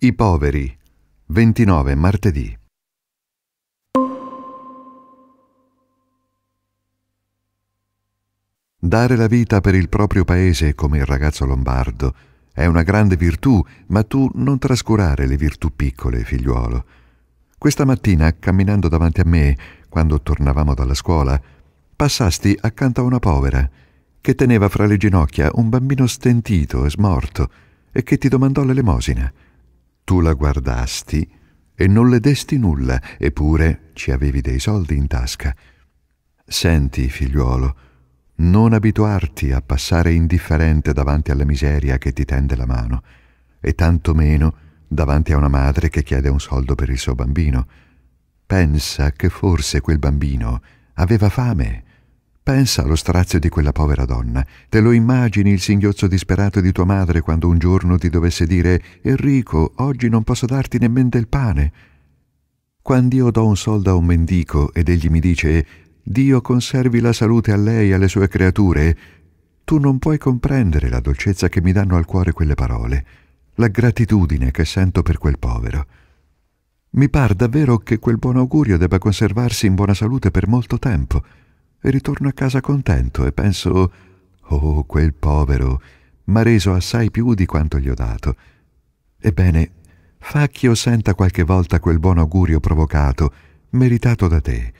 I poveri 29 martedì Dare la vita per il proprio paese come il ragazzo lombardo è una grande virtù, ma tu non trascurare le virtù piccole, figliuolo. Questa mattina, camminando davanti a me, quando tornavamo dalla scuola, passasti accanto a una povera che teneva fra le ginocchia un bambino stentito e smorto e che ti domandò l'elemosina. Tu la guardasti e non le desti nulla, eppure ci avevi dei soldi in tasca. Senti, figliuolo, non abituarti a passare indifferente davanti alla miseria che ti tende la mano, e tantomeno davanti a una madre che chiede un soldo per il suo bambino. Pensa che forse quel bambino aveva fame Pensa allo strazio di quella povera donna. Te lo immagini il singhiozzo disperato di tua madre quando un giorno ti dovesse dire Enrico, oggi non posso darti nemmeno del pane. Quando io do un soldo a un mendico ed egli mi dice Dio conservi la salute a lei e alle sue creature, tu non puoi comprendere la dolcezza che mi danno al cuore quelle parole, la gratitudine che sento per quel povero. Mi par davvero che quel buon augurio debba conservarsi in buona salute per molto tempo e Ritorno a casa contento e penso «Oh, quel povero! M'ha reso assai più di quanto gli ho dato». Ebbene, fa ch'io senta qualche volta quel buon augurio provocato, meritato da te.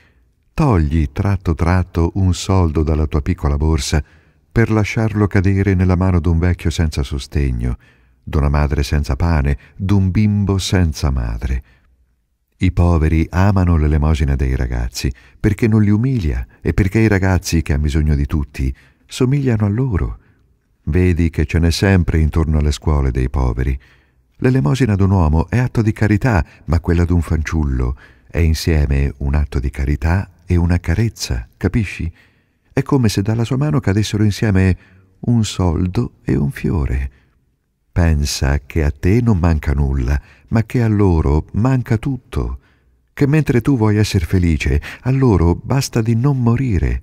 Togli tratto tratto un soldo dalla tua piccola borsa per lasciarlo cadere nella mano d'un vecchio senza sostegno, d'una madre senza pane, d'un bimbo senza madre. I poveri amano l'elemosina dei ragazzi perché non li umilia e perché i ragazzi che hanno bisogno di tutti somigliano a loro. Vedi che ce n'è sempre intorno alle scuole dei poveri. L'elemosina d'un uomo è atto di carità, ma quella d'un fanciullo è insieme un atto di carità e una carezza, capisci? È come se dalla sua mano cadessero insieme un soldo e un fiore pensa che a te non manca nulla, ma che a loro manca tutto, che mentre tu vuoi essere felice, a loro basta di non morire.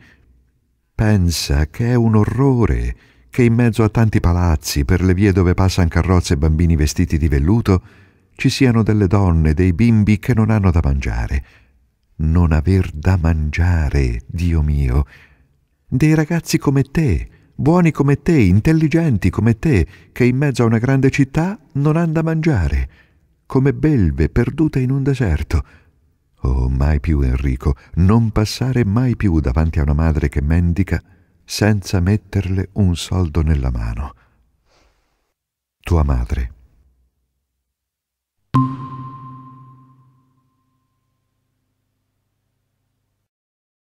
Pensa che è un orrore che in mezzo a tanti palazzi, per le vie dove passano carrozze e bambini vestiti di velluto, ci siano delle donne, dei bimbi che non hanno da mangiare. Non aver da mangiare, Dio mio, dei ragazzi come te, buoni come te, intelligenti come te, che in mezzo a una grande città non han da mangiare, come belve perdute in un deserto. Oh, mai più Enrico, non passare mai più davanti a una madre che mendica senza metterle un soldo nella mano. Tua madre.